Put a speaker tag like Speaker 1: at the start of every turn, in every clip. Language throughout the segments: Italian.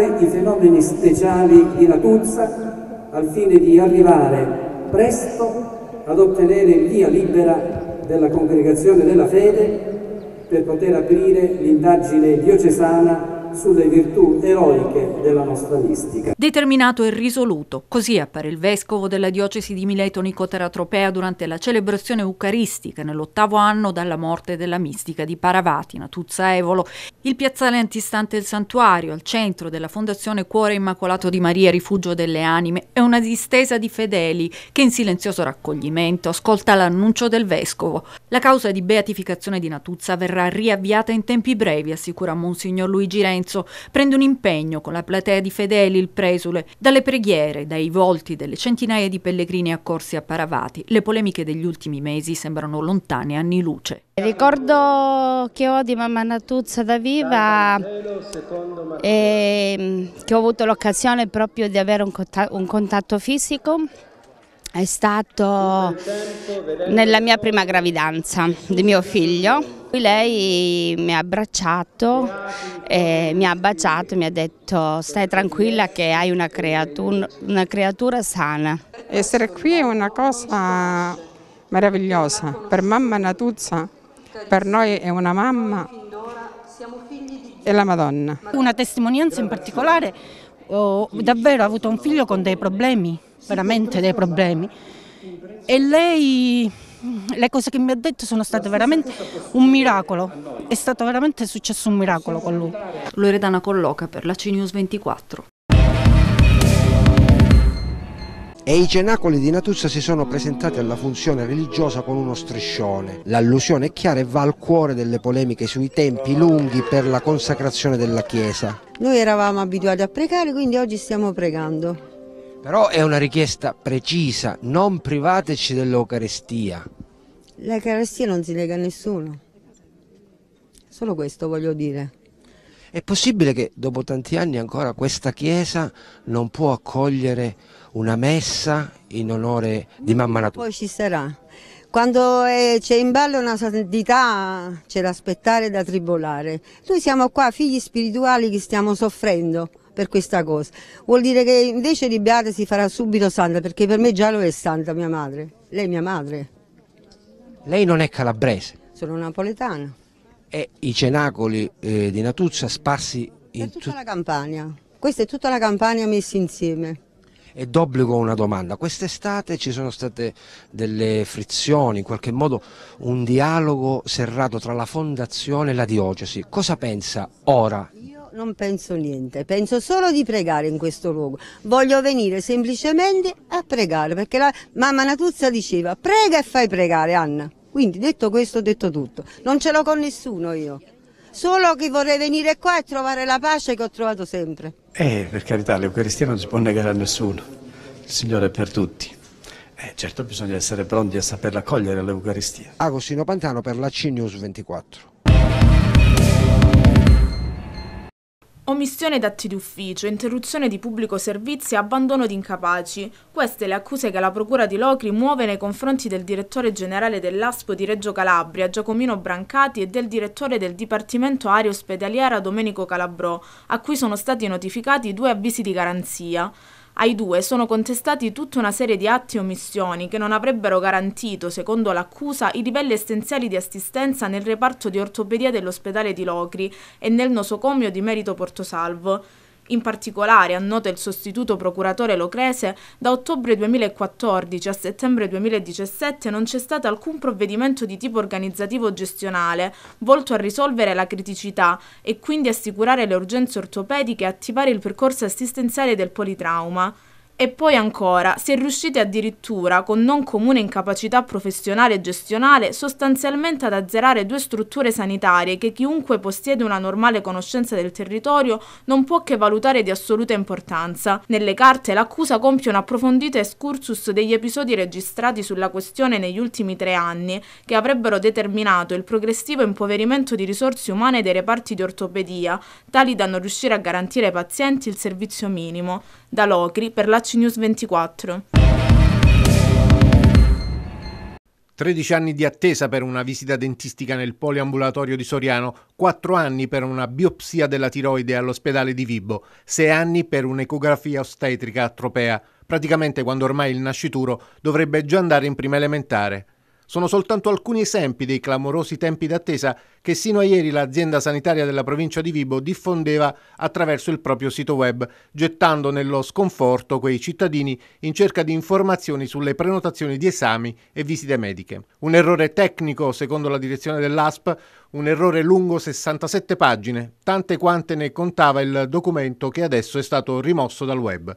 Speaker 1: studiare i fenomeni speciali di Latuzza al fine di arrivare presto ad ottenere via libera della congregazione della fede per poter aprire l'indagine diocesana sulle virtù eroiche della nostra mistica.
Speaker 2: Determinato e risoluto, così appare il vescovo della diocesi di Mileto Nicotera Tropea durante la celebrazione eucaristica nell'ottavo anno dalla morte della mistica di Paravati, Natuzza Evolo. Il piazzale antistante il santuario, al centro della fondazione Cuore Immacolato di Maria, rifugio delle anime, è una distesa di fedeli che in silenzioso raccoglimento ascolta l'annuncio del vescovo. La causa di beatificazione di Natuzza verrà riavviata in tempi brevi, assicura Monsignor Luigi Renzi Lorenzo prende un impegno con la platea di fedeli il presule, dalle preghiere, dai volti delle centinaia di pellegrini accorsi a Paravati. Le polemiche degli ultimi mesi sembrano lontane anni luce.
Speaker 3: Ricordo che ho di mamma Natuzza da viva e che ho avuto l'occasione proprio di avere un contatto fisico è stato nella mia prima gravidanza di mio figlio. Lei mi ha abbracciato, mi ha baciato, e mi ha detto stai tranquilla che hai una creatura, una
Speaker 4: creatura sana. Essere qui è una cosa meravigliosa, per mamma Natuzza, per noi è una mamma e la Madonna.
Speaker 5: Una testimonianza in particolare, ho
Speaker 4: davvero avuto un figlio con dei
Speaker 5: problemi veramente dei problemi. E lei, le cose che mi ha detto sono state veramente un miracolo, è stato veramente successo un miracolo con lui.
Speaker 2: Loredana colloca per la CNews 24.
Speaker 1: e i cenacoli di Natuzza si sono presentati alla funzione religiosa con uno striscione. L'allusione è chiara e va al cuore delle polemiche sui tempi lunghi per la consacrazione della Chiesa.
Speaker 5: Noi eravamo abituati a pregare, quindi oggi stiamo pregando.
Speaker 1: Però è una richiesta precisa, non privateci dell'Eucarestia.
Speaker 5: L'Eucarestia non si lega a nessuno. Solo questo voglio dire.
Speaker 1: È possibile che dopo tanti anni ancora questa Chiesa non può accogliere una messa in onore di Mamma Natura?
Speaker 5: Poi ci sarà. Quando eh, c'è in ballo una santità c'è da aspettare e da tribolare. Noi siamo qua figli spirituali che stiamo soffrendo per questa cosa. Vuol dire che invece di Beate si farà subito santa, perché per me già lo è santa mia madre. Lei è mia madre.
Speaker 1: Lei non è calabrese?
Speaker 5: Sono napoletana.
Speaker 1: E i cenacoli eh, di Natuzza sparsi in è tutta
Speaker 5: la Campania. Questa è tutta la Campania messa insieme.
Speaker 1: E d'obbligo una domanda, quest'estate ci sono state delle frizioni, in qualche modo un dialogo serrato tra la fondazione e la diocesi, cosa pensa ora
Speaker 5: non penso niente, penso solo di pregare in questo luogo. Voglio venire semplicemente a pregare, perché la mamma Natuzza diceva prega e fai pregare Anna. Quindi detto questo ho detto tutto, non ce l'ho con nessuno io. Solo che vorrei venire qua e trovare la pace che ho trovato sempre.
Speaker 6: Eh, per carità, l'Eucaristia non si può negare a nessuno. Il Signore è per tutti. Eh, certo bisogna essere pronti a saperla accogliere l'Eucaristia.
Speaker 1: Agostino Pantano per la C News 24.
Speaker 4: Omissione d'atti d'ufficio, interruzione di pubblico servizio e abbandono di incapaci. Queste le accuse che la Procura di Locri muove nei confronti del direttore generale dell'ASPO di Reggio Calabria, Giacomino Brancati, e del direttore del Dipartimento Aereo Ospedaliera Domenico Calabrò, a cui sono stati notificati due avvisi di garanzia. Ai due sono contestati tutta una serie di atti e omissioni che non avrebbero garantito, secondo l'accusa, i livelli essenziali di assistenza nel reparto di ortopedia dell'ospedale di Locri e nel nosocomio di Merito Portosalvo. In particolare, annota il sostituto procuratore Locrese, da ottobre 2014 a settembre 2017 non c'è stato alcun provvedimento di tipo organizzativo o gestionale volto a risolvere la criticità e quindi assicurare le urgenze ortopediche e attivare il percorso assistenziale del politrauma. E poi ancora, si è riusciti addirittura, con non comune incapacità professionale e gestionale, sostanzialmente ad azzerare due strutture sanitarie che chiunque possiede una normale conoscenza del territorio non può che valutare di assoluta importanza. Nelle carte l'accusa compie un approfondito escursus degli episodi registrati sulla questione negli ultimi tre anni, che avrebbero determinato il progressivo impoverimento di risorse umane dei reparti di ortopedia, tali da non riuscire a garantire ai pazienti il servizio minimo. Da Locri, per l'accesso Flash News 24.
Speaker 7: 13 anni di attesa per una visita dentistica nel poliambulatorio di Soriano, 4 anni per una biopsia della tiroide all'ospedale di Vibo, 6 anni per un'ecografia ostetrica a Tropea, praticamente quando ormai il nascituro dovrebbe già andare in prima elementare sono soltanto alcuni esempi dei clamorosi tempi d'attesa che sino a ieri l'azienda sanitaria della provincia di Vibo diffondeva attraverso il proprio sito web, gettando nello sconforto quei cittadini in cerca di informazioni sulle prenotazioni di esami e visite mediche. Un errore tecnico, secondo la direzione dell'ASP, un errore lungo 67 pagine, tante quante ne contava il documento che adesso è stato rimosso dal web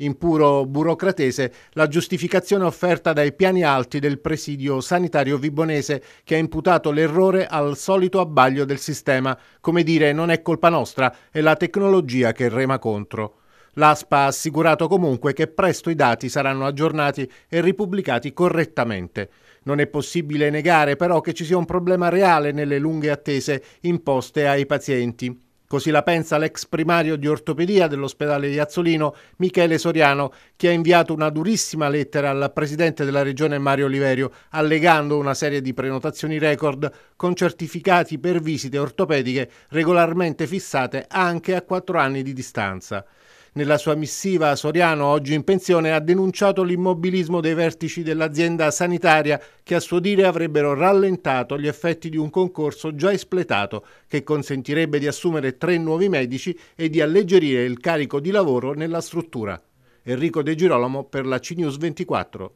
Speaker 7: in puro burocratese, la giustificazione offerta dai piani alti del presidio sanitario vibonese che ha imputato l'errore al solito abbaglio del sistema, come dire non è colpa nostra, è la tecnologia che rema contro. L'ASPA ha assicurato comunque che presto i dati saranno aggiornati e ripubblicati correttamente. Non è possibile negare però che ci sia un problema reale nelle lunghe attese imposte ai pazienti. Così la pensa l'ex primario di ortopedia dell'ospedale di Azzolino, Michele Soriano, che ha inviato una durissima lettera al presidente della regione Mario Oliverio, allegando una serie di prenotazioni record con certificati per visite ortopediche regolarmente fissate anche a quattro anni di distanza. Nella sua missiva a Soriano, oggi in pensione, ha denunciato l'immobilismo dei vertici dell'azienda sanitaria che a suo dire avrebbero rallentato gli effetti di un concorso già espletato che consentirebbe di assumere tre nuovi medici e di alleggerire il carico di lavoro nella struttura. Enrico De Girolamo per la CNews 24.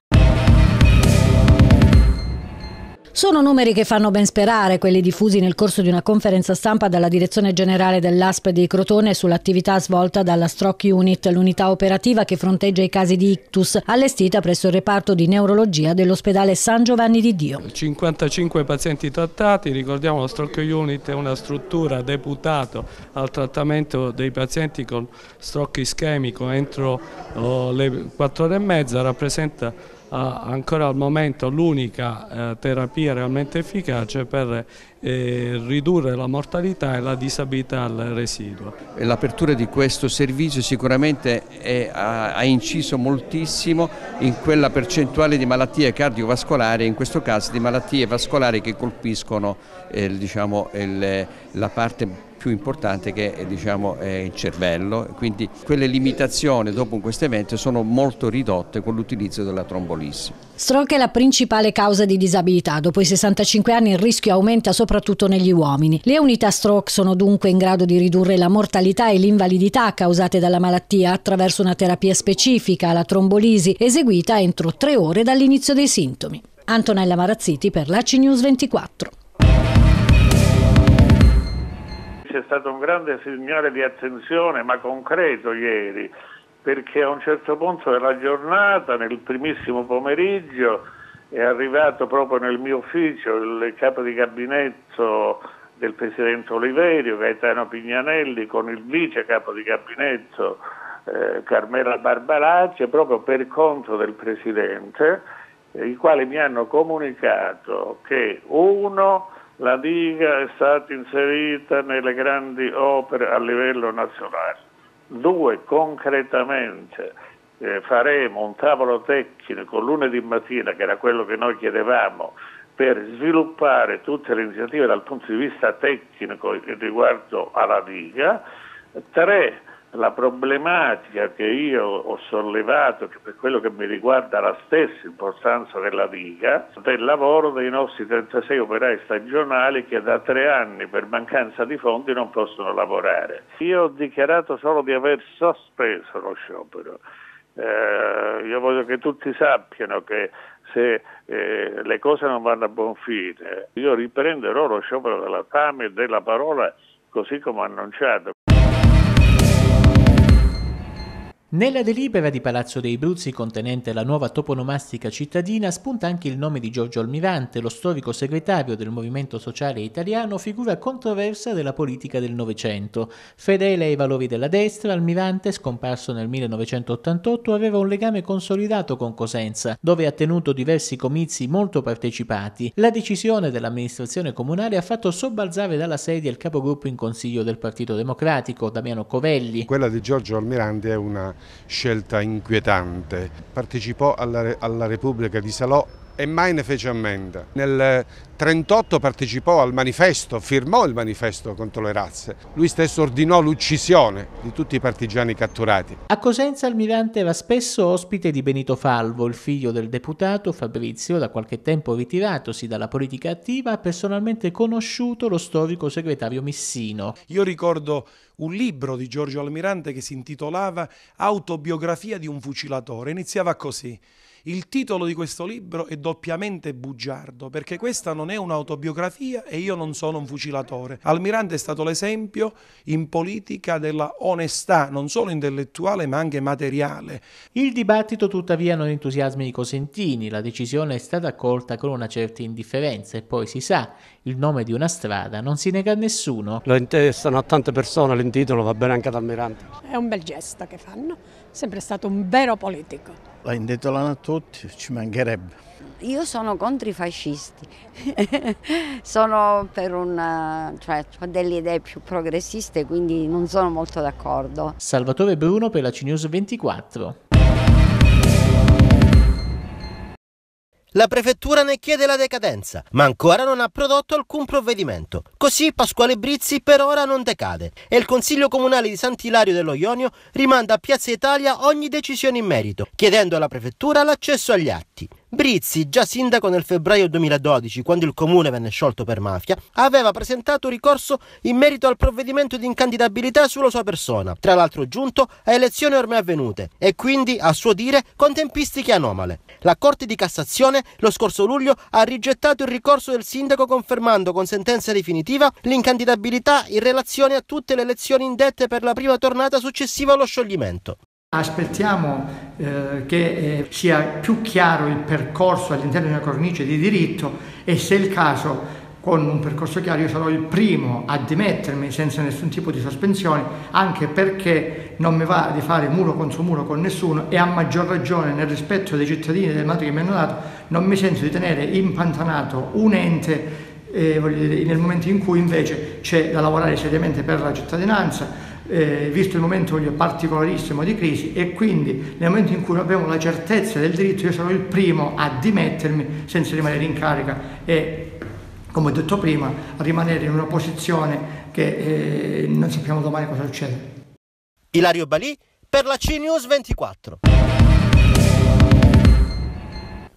Speaker 2: Sono numeri che fanno ben sperare quelli diffusi nel corso di una conferenza stampa dalla direzione generale dell'ASP di Crotone sull'attività svolta dalla Stroke Unit, l'unità operativa che fronteggia i casi di ictus, allestita presso il reparto di neurologia dell'ospedale San Giovanni di Dio.
Speaker 1: 55
Speaker 2: pazienti trattati, ricordiamo la Stroke Unit è una struttura deputata al trattamento dei pazienti con stroke ischemico entro oh, le 4 ore e mezza, rappresenta ancora al momento l'unica eh, terapia realmente efficace per eh, ridurre la mortalità e la disabilità al
Speaker 1: residuo. L'apertura di questo servizio sicuramente è, ha, inciso moltissimo in quella percentuale di malattie cardiovascolari, in questo caso di malattie vascolari che colpiscono eh, diciamo, il, la parte più importante che è, eh, diciamo, è il cervello, quindi quelle limitazioni dopo questo evento sono molto ridotte con l'utilizzo della trombolisi.
Speaker 2: Stroke è la principale causa di disabilità, dopo i 65 anni il rischio aumenta soprattutto negli uomini. Le unità stroke sono dunque in grado di ridurre la mortalità e l'invalidità causate dalla malattia attraverso una terapia specifica, la trombolisi, eseguita entro tre ore dall'inizio dei sintomi. Antonella Marazziti per la News 24
Speaker 8: c'è stato un grande segnale di attenzione, ma concreto ieri, perché a un certo punto della giornata, nel primissimo pomeriggio, è arrivato proprio nel mio ufficio il capo di gabinetto del Presidente Oliverio, Gaetano Pignanelli, con il vice capo di gabinetto eh, Carmela Barbaracci, proprio per conto del Presidente, eh, i quali mi hanno comunicato che uno la diga è stata inserita nelle grandi opere a livello nazionale. Due, concretamente eh, faremo un tavolo tecnico lunedì mattina, che era quello che noi chiedevamo, per sviluppare tutte le iniziative dal punto di vista tecnico riguardo alla diga. Tre, la problematica che io ho sollevato, che per quello che mi riguarda la stessa importanza della diga, del lavoro dei nostri 36 operai stagionali che da tre anni per mancanza di fondi non possono lavorare. Io ho dichiarato solo di aver sospeso lo sciopero. Eh, io voglio che tutti sappiano che se eh, le cose non vanno a buon fine, io riprenderò lo sciopero della fame e della parola così come annunciato,
Speaker 9: Nella delibera di Palazzo dei Bruzzi contenente la nuova toponomastica cittadina spunta anche il nome di Giorgio Almirante, lo storico segretario del Movimento Sociale Italiano, figura controversa della politica del Novecento. Fedele ai valori della destra, Almirante, scomparso nel 1988, aveva un legame consolidato con Cosenza, dove ha tenuto diversi comizi molto partecipati. La decisione dell'amministrazione comunale ha fatto sobbalzare dalla sedia il capogruppo in consiglio del Partito
Speaker 1: Democratico, Damiano Covelli. Quella di Giorgio Almirante è una scelta inquietante. Partecipò alla, alla Repubblica di Salò e mai ne fece ammenda. Nel 1938 partecipò al manifesto, firmò il manifesto contro le razze. Lui stesso ordinò l'uccisione di tutti i partigiani catturati.
Speaker 9: A Cosenza Almirante era spesso ospite di Benito Falvo, il figlio del deputato Fabrizio, da qualche tempo ritiratosi dalla politica
Speaker 6: attiva, ha personalmente conosciuto lo storico segretario Missino. Io ricordo un libro di Giorgio Almirante che si intitolava Autobiografia di un fucilatore. Iniziava così. Il titolo di questo libro è doppiamente bugiardo perché questa non è un'autobiografia e io non sono un fucilatore. Almirante è stato l'esempio in politica della onestà, non solo intellettuale ma anche materiale. Il dibattito
Speaker 9: tuttavia non entusiasma i cosentini, la decisione è stata accolta con una certa indifferenza e poi si sa, il nome di una strada non si nega a nessuno.
Speaker 6: Lo intestano a tante persone, l'intitolo va bene anche ad Almirante.
Speaker 4: È un bel gesto che fanno, sempre stato un vero politico.
Speaker 7: Lo intitolano a tutti, ci mancherebbe.
Speaker 3: Io sono contro i fascisti, sono per una, cioè, ho delle idee più progressiste, quindi non sono molto d'accordo.
Speaker 9: Salvatore Bruno per la CNews 24. La prefettura ne chiede la decadenza, ma ancora non ha prodotto alcun provvedimento. Così Pasquale Brizzi per ora non decade e il Consiglio Comunale di Sant'Ilario dello Ionio rimanda a Piazza Italia ogni decisione in merito, chiedendo alla prefettura l'accesso agli atti. Brizzi, già sindaco nel febbraio 2012, quando il comune venne sciolto per mafia, aveva presentato ricorso in merito al provvedimento di incandidabilità sulla sua persona, tra l'altro giunto a elezioni ormai avvenute e quindi, a suo dire, con tempistiche anomale. La Corte di Cassazione lo scorso luglio ha rigettato il ricorso del sindaco confermando con sentenza definitiva l'incandidabilità in relazione a tutte le elezioni
Speaker 1: indette per la prima tornata successiva allo scioglimento. Aspettiamo eh, che eh, sia più chiaro il percorso all'interno di una cornice di diritto e se è il caso con un percorso chiaro io sarò il primo a dimettermi senza nessun tipo di sospensione, anche perché non mi va di fare muro contro muro con nessuno e a maggior ragione nel rispetto dei cittadini e del mato che mi hanno dato, non mi sento di tenere impantanato un ente eh, dire, nel momento in cui invece c'è da lavorare seriamente per la cittadinanza, eh, visto il momento particolarissimo di crisi e quindi nel momento in cui abbiamo la certezza del diritto io sarò il primo a dimettermi senza rimanere in carica e come ho detto prima a rimanere in una posizione che eh, non sappiamo domani cosa succede. Ilario Balì per la CNews 24.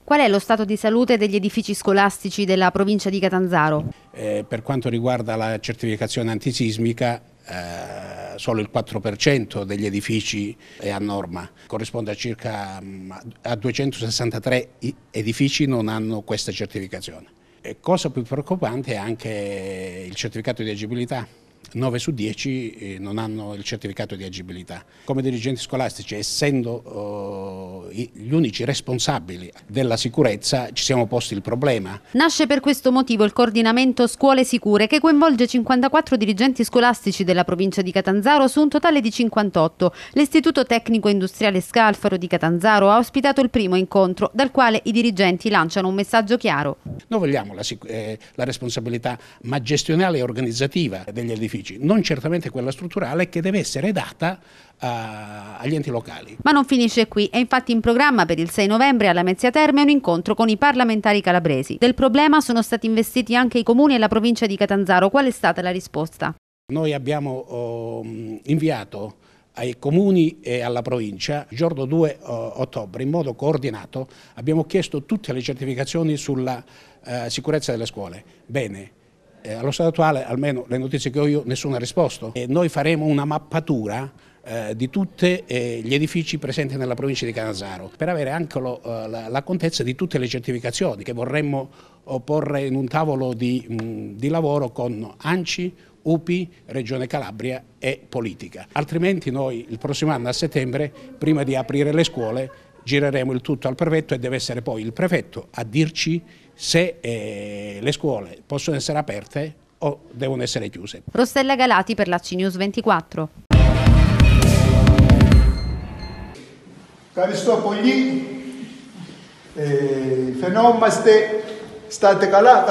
Speaker 3: Qual è lo stato di salute degli edifici scolastici della provincia di Catanzaro?
Speaker 6: Eh, per quanto riguarda la certificazione antisismica, eh solo il 4% degli edifici è a norma, corrisponde a circa mm, a 263 edifici non hanno questa certificazione. E cosa più preoccupante è anche il certificato di agibilità 9 su 10 eh, non hanno il certificato di agibilità. Come dirigenti scolastici, essendo eh, gli unici responsabili della sicurezza, ci siamo posti il problema.
Speaker 3: Nasce per questo motivo il coordinamento Scuole Sicure che coinvolge 54 dirigenti scolastici della provincia di Catanzaro su un totale di 58. L'Istituto Tecnico Industriale Scalfaro di Catanzaro ha ospitato il primo incontro dal quale i dirigenti lanciano un messaggio chiaro.
Speaker 6: Noi vogliamo la, eh, la responsabilità ma gestionale e organizzativa degli edifici uffici, non certamente quella strutturale che deve essere data a, eh, agli enti locali.
Speaker 3: Ma non finisce qui, è infatti in programma per il 6 novembre alla Mezzia Terme un incontro con i parlamentari calabresi. Del problema sono stati investiti anche i comuni e la provincia di Catanzaro, qual è stata la risposta?
Speaker 6: Noi abbiamo oh, inviato ai comuni e alla provincia, il giorno 2 ottobre, in modo coordinato, abbiamo chiesto tutte le certificazioni sulla eh, sicurezza delle scuole. Bene, eh, allo stato attuale, almeno le notizie che ho io, nessuno ha risposto. E noi faremo una mappatura eh, di tutti eh, gli edifici presenti nella provincia di Canazaro per avere anche lo, eh, la, la, contezza di tutte le certificazioni che vorremmo porre in un tavolo di, mm, di lavoro con ANCI, UPI, Regione Calabria e Politica. Altrimenti noi il prossimo anno a settembre, prima di aprire le scuole, gireremo il tutto al prefetto e deve essere poi il prefetto a dirci se eh, le scuole possono essere aperte o devono essere chiuse.
Speaker 3: Rossella Galati per la CNews 24.
Speaker 9: Caristo Pogli, eh, fenomaste state calà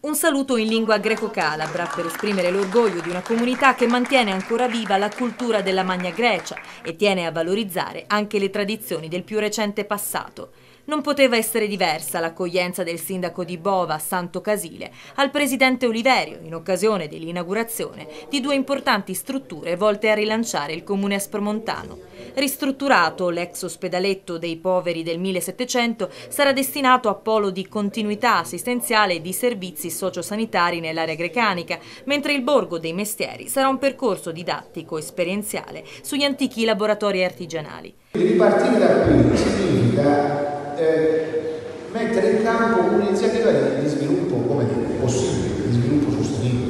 Speaker 2: Un saluto in lingua greco-calabra per esprimere l'orgoglio di una comunità che mantiene ancora viva la cultura della Magna Grecia e tiene a valorizzare anche le tradizioni del più recente passato. Non poteva essere diversa l'accoglienza del sindaco di Bova, Santo Casile, al presidente Oliverio in occasione dell'inaugurazione di due importanti strutture volte a rilanciare il comune aspromontano. Ristrutturato, l'ex ospedaletto dei poveri del 1700 sarà destinato a polo di continuità assistenziale e di servizi sociosanitari nell'area grecanica, mentre il borgo dei mestieri sarà un percorso didattico esperienziale sugli antichi laboratori artigianali. Ripartire da
Speaker 7: qui significa eh, mettere in campo un'iniziativa di, di sviluppo come dire, possibile, di sviluppo sostenibile.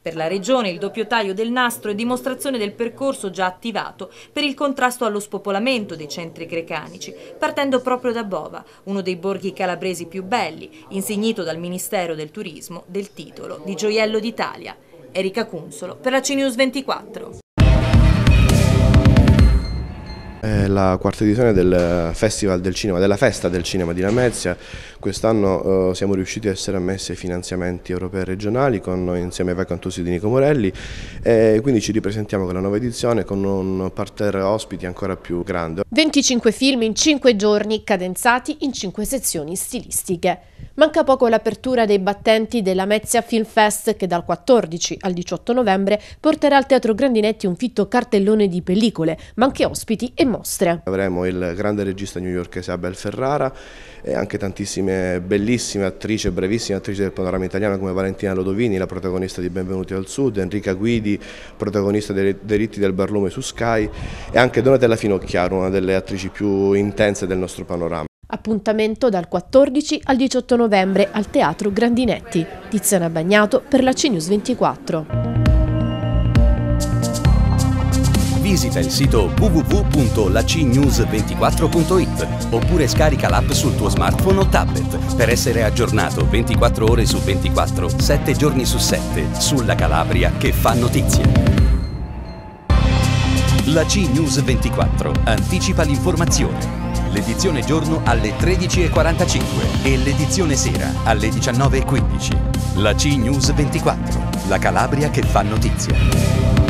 Speaker 2: Per la Regione il doppio taglio del nastro è dimostrazione del percorso già attivato per il contrasto allo spopolamento dei centri grecanici, partendo proprio da Bova, uno dei borghi calabresi più belli, insignito dal Ministero del Turismo del titolo di Gioiello d'Italia. Erika Cunsolo per la CNews 24.
Speaker 7: È la quarta edizione del Festival del Cinema, della Festa del Cinema di Lamezia, Quest'anno eh, siamo riusciti a essere ammessi ai finanziamenti europei e regionali con, insieme ai Vacantusi di Nico Morelli e quindi ci ripresentiamo con la nuova edizione con un parterre ospiti ancora più grande.
Speaker 4: 25 film in 5 giorni cadenzati in 5 sezioni stilistiche. Manca poco l'apertura dei battenti della Mezzia Film Fest che dal 14 al 18 novembre porterà al Teatro Grandinetti un fitto cartellone di pellicole, ma anche ospiti e mostre.
Speaker 7: Avremo il grande regista newyorkese Abel Ferrara e anche tantissime eh, bellissima attrice, brevissima attrice del panorama italiano come Valentina Lodovini, la protagonista di Benvenuti al Sud, Enrica Guidi, protagonista dei diritti del Barlume su Sky e anche Donatella Finocchiaro, una delle attrici più intense del nostro panorama.
Speaker 4: Appuntamento dal 14 al 18 novembre al Teatro Grandinetti. Tiziana Bagnato per la CNews 24.
Speaker 6: visita il sito www.lacnews24.it oppure scarica l'app sul tuo smartphone o tablet per essere aggiornato 24 ore su 24, 7 giorni su 7 sulla Calabria che fa notizia. La C News 24 anticipa l'informazione. L'edizione giorno alle 13.45 e l'edizione sera alle 19.15. La C News 24, la Calabria che fa notizia.